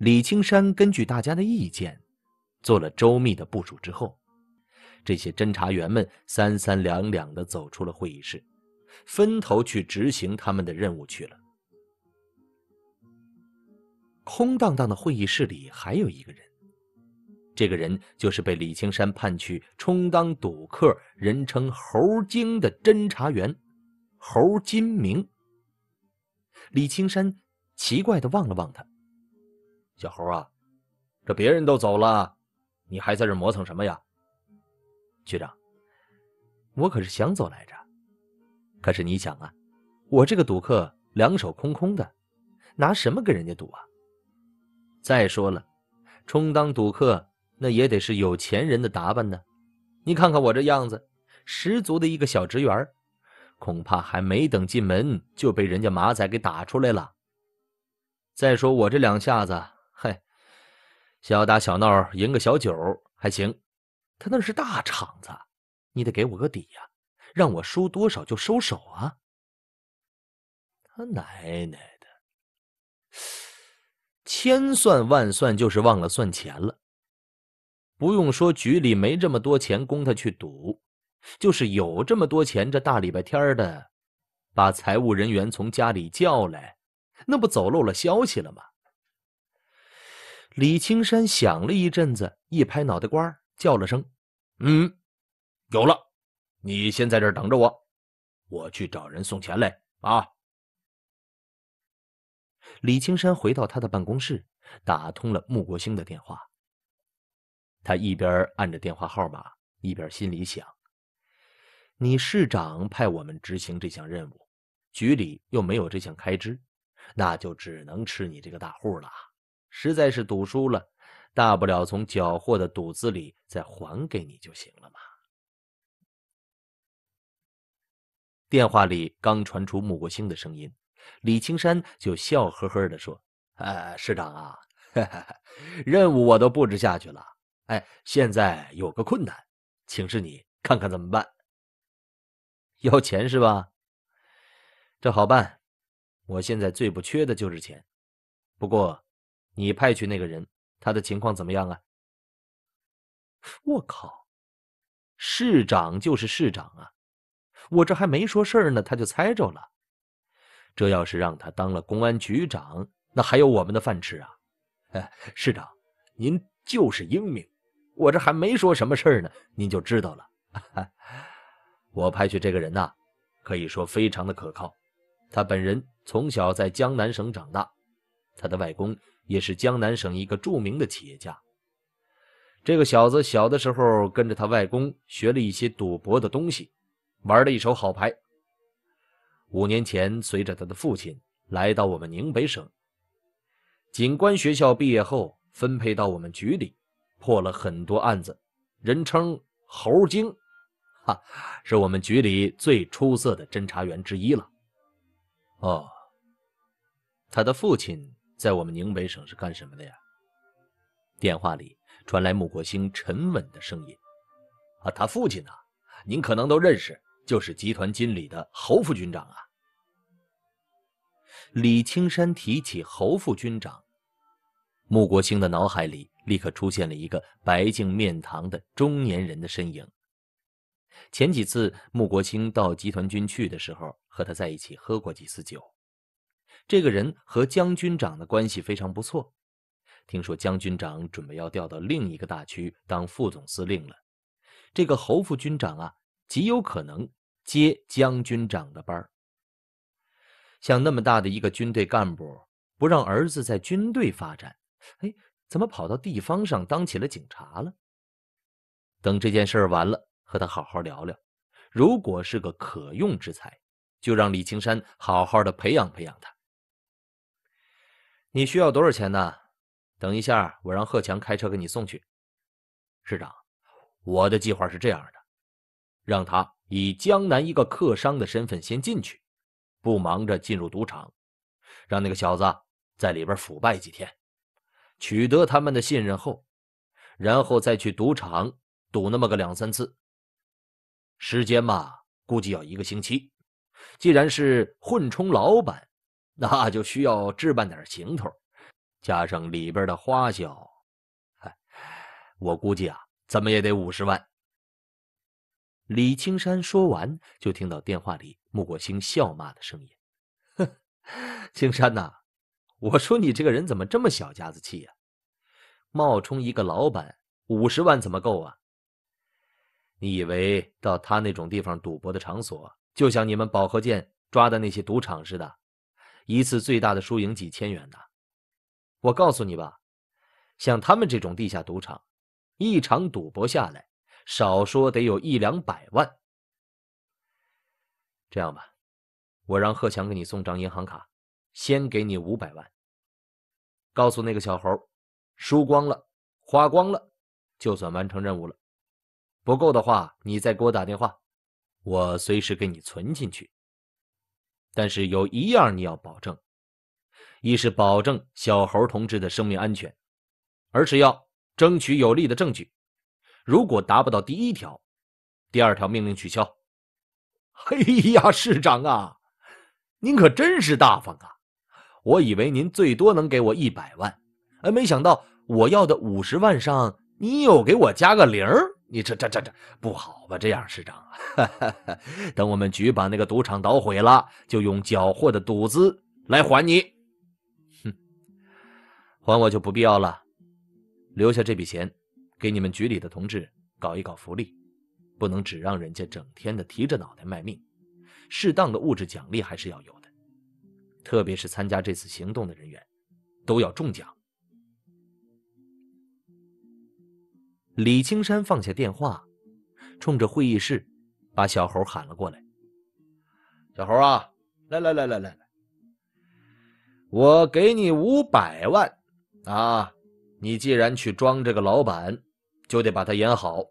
李青山根据大家的意见，做了周密的部署之后，这些侦查员们三三两两的走出了会议室，分头去执行他们的任务去了。空荡荡的会议室里还有一个人，这个人就是被李青山判去充当赌客，人称“猴精”的侦查员，猴金明。李青山奇怪的望了望他。小猴啊，这别人都走了，你还在这磨蹭什么呀？局长，我可是想走来着，可是你想啊，我这个赌客两手空空的，拿什么跟人家赌啊？再说了，充当赌客那也得是有钱人的打扮呢。你看看我这样子，十足的一个小职员，恐怕还没等进门就被人家马仔给打出来了。再说我这两下子。小打小闹赢个小酒还行，他那是大场子，你得给我个底呀，让我输多少就收手啊！他奶奶的，千算万算就是忘了算钱了。不用说局里没这么多钱供他去赌，就是有这么多钱，这大礼拜天的，把财务人员从家里叫来，那不走漏了消息了吗？李青山想了一阵子，一拍脑袋瓜，叫了声：“嗯，有了！你先在这儿等着我，我去找人送钱来啊。”李青山回到他的办公室，打通了穆国兴的电话。他一边按着电话号码，一边心里想：“你市长派我们执行这项任务，局里又没有这项开支，那就只能吃你这个大户了实在是赌输了，大不了从缴获的赌资里再还给你就行了嘛。电话里刚传出穆国兴的声音，李青山就笑呵呵的说：“市长啊，任务我都布置下去了。哎，现在有个困难，请示你看看怎么办。要钱是吧？这好办，我现在最不缺的就是钱，不过……”你派去那个人，他的情况怎么样啊？我靠，市长就是市长啊！我这还没说事儿呢，他就猜着了。这要是让他当了公安局长，那还有我们的饭吃啊？市长，您就是英明，我这还没说什么事儿呢，您就知道了。我派去这个人呐，可以说非常的可靠。他本人从小在江南省长大，他的外公。也是江南省一个著名的企业家。这个小子小的时候跟着他外公学了一些赌博的东西，玩了一手好牌。五年前，随着他的父亲来到我们宁北省。警官学校毕业后，分配到我们局里，破了很多案子，人称“猴精”，哈，是我们局里最出色的侦查员之一了。哦，他的父亲。在我们宁北省是干什么的呀？电话里传来穆国兴沉稳的声音：“啊，他父亲呢？您可能都认识，就是集团军里的侯副军长啊。”李青山提起侯副军长，穆国兴的脑海里立刻出现了一个白净面庞的中年人的身影。前几次穆国兴到集团军去的时候，和他在一起喝过几次酒。这个人和江军长的关系非常不错，听说江军长准备要调到另一个大区当副总司令了，这个侯副军长啊，极有可能接江军长的班儿。像那么大的一个军队干部，不让儿子在军队发展，哎，怎么跑到地方上当起了警察了？等这件事儿完了，和他好好聊聊。如果是个可用之才，就让李青山好好的培养培养他。你需要多少钱呢？等一下，我让贺强开车给你送去。市长，我的计划是这样的：让他以江南一个客商的身份先进去，不忙着进入赌场，让那个小子在里边腐败几天，取得他们的信任后，然后再去赌场赌那么个两三次。时间嘛，估计要一个星期。既然是混充老板。那就需要置办点行头，加上里边的花销，我估计啊，怎么也得五十万。李青山说完，就听到电话里穆国兴笑骂的声音：“哼，青山呐，我说你这个人怎么这么小家子气呀？冒充一个老板，五十万怎么够啊？你以为到他那种地方赌博的场所，就像你们保和县抓的那些赌场似的？”一次最大的输赢几千元呐，我告诉你吧，像他们这种地下赌场，一场赌博下来，少说得有一两百万。这样吧，我让贺强给你送张银行卡，先给你五百万。告诉那个小猴，输光了，花光了，就算完成任务了。不够的话，你再给我打电话，我随时给你存进去。但是有一样你要保证，一是保证小猴同志的生命安全，二是要争取有力的证据。如果达不到第一条，第二条命令取消。哎呀，市长啊，您可真是大方啊！我以为您最多能给我一百万，哎，没想到我要的五十万上，你又给我加个零儿。你这这这这不好吧？这样，市长，等我们局把那个赌场捣毁了，就用缴获的赌资来还你。哼，还我就不必要了，留下这笔钱，给你们局里的同志搞一搞福利，不能只让人家整天的提着脑袋卖命，适当的物质奖励还是要有的，特别是参加这次行动的人员，都要中奖。李青山放下电话，冲着会议室，把小猴喊了过来：“小猴啊，来来来来来来，我给你五百万，啊，你既然去装这个老板，就得把它演好。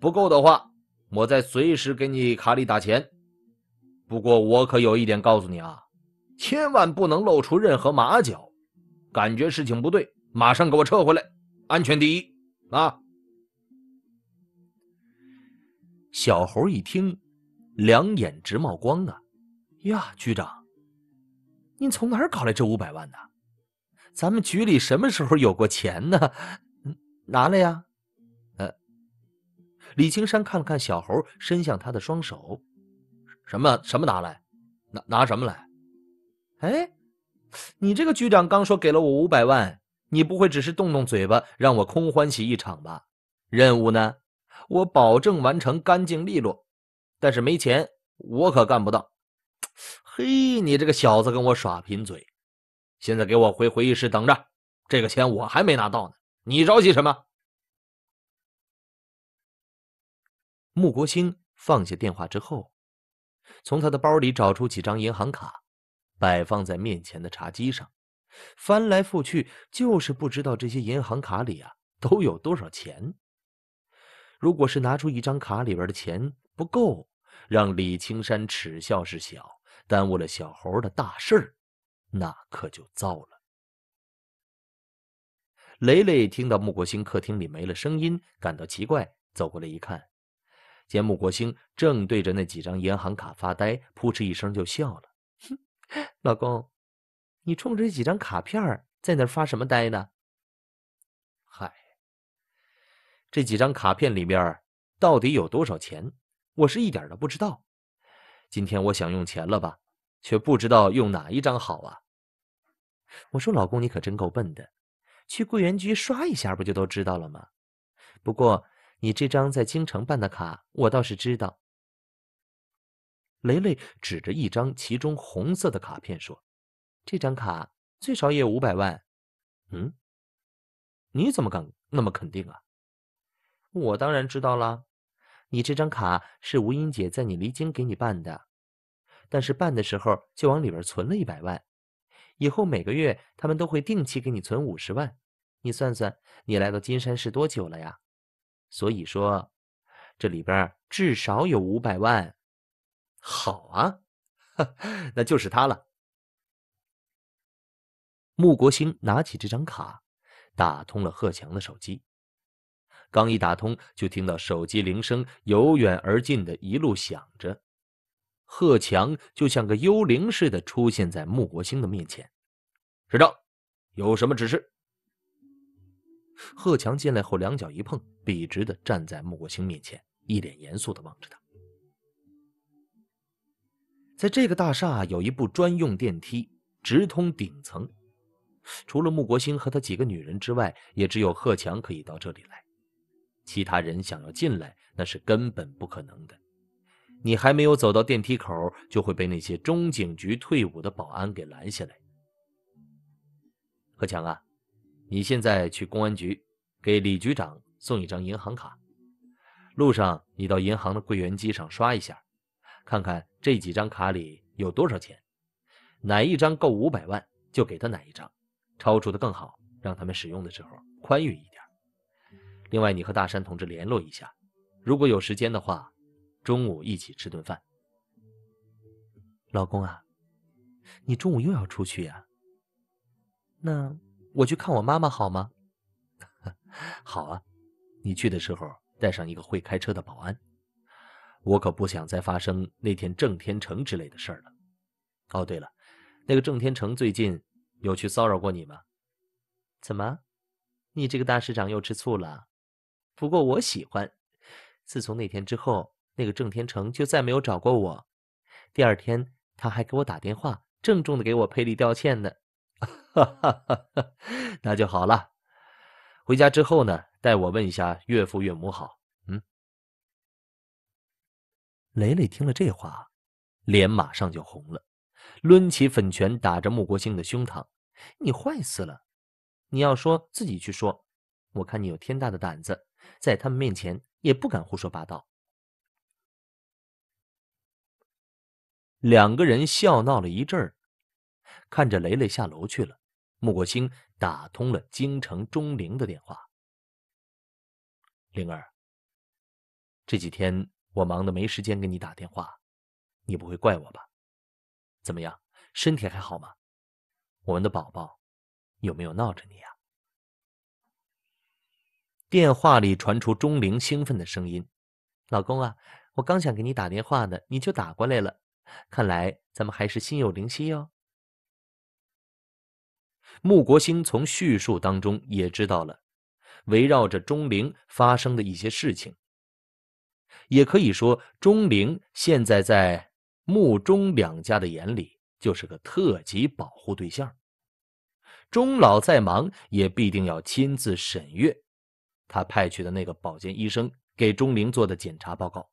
不够的话，我再随时给你卡里打钱。不过我可有一点告诉你啊，千万不能露出任何马脚。感觉事情不对，马上给我撤回来，安全第一啊！”小猴一听，两眼直冒光啊！呀，局长，您从哪儿搞来这五百万呢？咱们局里什么时候有过钱呢？拿来呀！呃，李青山看了看小猴伸向他的双手，什么什么拿来？拿拿什么来？哎，你这个局长刚说给了我五百万，你不会只是动动嘴巴让我空欢喜一场吧？任务呢？我保证完成干净利落，但是没钱，我可干不到。嘿，你这个小子跟我耍贫嘴！现在给我回会议室等着，这个钱我还没拿到呢，你着急什么？穆国兴放下电话之后，从他的包里找出几张银行卡，摆放在面前的茶几上，翻来覆去，就是不知道这些银行卡里啊都有多少钱。如果是拿出一张卡里边的钱不够，让李青山耻笑是小，耽误了小猴的大事儿，那可就糟了。雷雷听到穆国兴客厅里没了声音，感到奇怪，走过来一看，见穆国兴正对着那几张银行卡发呆，扑哧一声就笑了：“老公，你冲着这几张卡片在那发什么呆呢？”“嗨。”这几张卡片里面到底有多少钱？我是一点都不知道。今天我想用钱了吧，却不知道用哪一张好啊。我说：“老公，你可真够笨的，去柜员机刷一下不就都知道了吗？”不过你这张在京城办的卡，我倒是知道。雷雷指着一张其中红色的卡片说：“这张卡最少也有五百万。”嗯？你怎么敢那么肯定啊？我当然知道啦，你这张卡是吴英姐在你离京给你办的，但是办的时候就往里边存了一百万，以后每个月他们都会定期给你存五十万，你算算你来到金山市多久了呀？所以说，这里边至少有五百万。好啊，那就是他了。穆国兴拿起这张卡，打通了贺强的手机。刚一打通，就听到手机铃声由远而近的一路响着。贺强就像个幽灵似的出现在穆国兴的面前。师长，有什么指示？贺强进来后，两脚一碰，笔直的站在穆国兴面前，一脸严肃的望着他。在这个大厦有一部专用电梯，直通顶层。除了穆国兴和他几个女人之外，也只有贺强可以到这里来。其他人想要进来，那是根本不可能的。你还没有走到电梯口，就会被那些中警局退伍的保安给拦下来。何强啊，你现在去公安局，给李局长送一张银行卡。路上你到银行的柜员机上刷一下，看看这几张卡里有多少钱，哪一张够五百万，就给他哪一张。超出的更好，让他们使用的时候宽裕一点。另外，你和大山同志联络一下，如果有时间的话，中午一起吃顿饭。老公啊，你中午又要出去呀？那我去看我妈妈好吗？好啊，你去的时候带上一个会开车的保安，我可不想再发生那天郑天成之类的事儿了。哦，对了，那个郑天成最近有去骚扰过你吗？怎么，你这个大市长又吃醋了？不过我喜欢。自从那天之后，那个郑天成就再没有找过我。第二天，他还给我打电话，郑重的给我赔礼道歉呢。哈哈，那就好了。回家之后呢，代我问一下岳父岳母好。嗯。磊磊听了这话，脸马上就红了，抡起粉拳打着穆国兴的胸膛：“你坏死了！你要说自己去说，我看你有天大的胆子。”在他们面前也不敢胡说八道。两个人笑闹了一阵儿，看着雷雷下楼去了。穆国兴打通了京城钟灵的电话：“灵儿，这几天我忙的没时间给你打电话，你不会怪我吧？怎么样，身体还好吗？我们的宝宝有没有闹着你呀？”电话里传出钟灵兴奋的声音：“老公啊，我刚想给你打电话呢，你就打过来了，看来咱们还是心有灵犀哟。”穆国兴从叙述当中也知道了，围绕着钟灵发生的一些事情，也可以说，钟灵现在在穆钟两家的眼里就是个特级保护对象。钟老再忙，也必定要亲自审阅。他派去的那个保健医生给钟灵做的检查报告。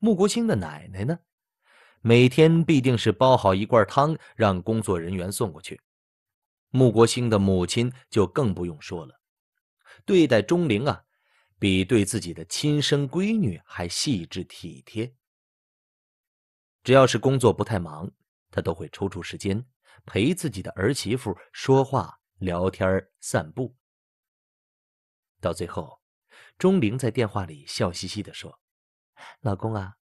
穆国兴的奶奶呢，每天必定是煲好一罐汤，让工作人员送过去。穆国兴的母亲就更不用说了，对待钟灵啊，比对自己的亲生闺女还细致体贴。只要是工作不太忙，她都会抽出时间陪自己的儿媳妇说话、聊天、散步。到最后，钟灵在电话里笑嘻嘻地说：“老公啊，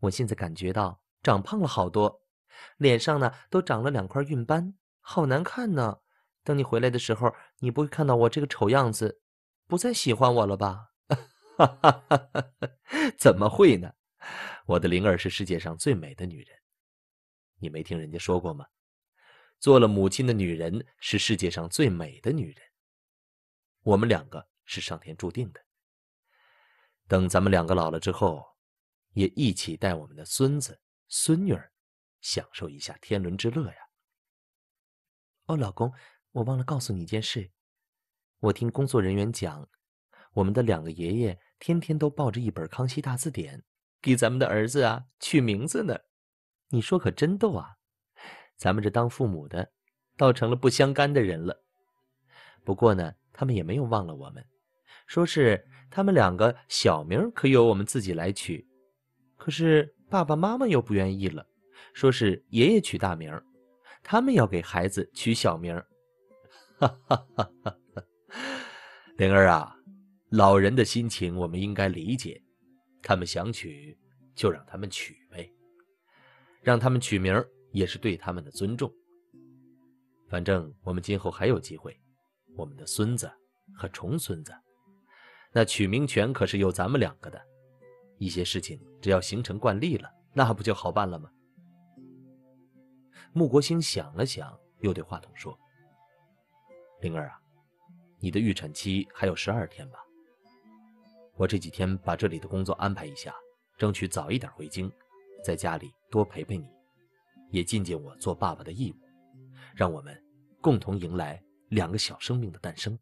我现在感觉到长胖了好多，脸上呢都长了两块孕斑，好难看呢。等你回来的时候，你不会看到我这个丑样子，不再喜欢我了吧？”“哈哈哈哈！怎么会呢？我的灵儿是世界上最美的女人，你没听人家说过吗？做了母亲的女人是世界上最美的女人。我们两个。”是上天注定的。等咱们两个老了之后，也一起带我们的孙子孙女儿，享受一下天伦之乐呀。哦，老公，我忘了告诉你一件事，我听工作人员讲，我们的两个爷爷天天都抱着一本《康熙大字典》，给咱们的儿子啊取名字呢。你说可真逗啊！咱们这当父母的，倒成了不相干的人了。不过呢，他们也没有忘了我们。说是他们两个小名可由我们自己来取，可是爸爸妈妈又不愿意了，说是爷爷取大名，他们要给孩子取小名。哈哈哈哈灵儿啊，老人的心情我们应该理解，他们想取就让他们取呗，让他们取名也是对他们的尊重。反正我们今后还有机会，我们的孙子和重孙子。那取名权可是有咱们两个的，一些事情只要形成惯例了，那不就好办了吗？穆国兴想了想，又对话筒说：“灵儿啊，你的预产期还有十二天吧？我这几天把这里的工作安排一下，争取早一点回京，在家里多陪陪你，也尽尽我做爸爸的义务，让我们共同迎来两个小生命的诞生。”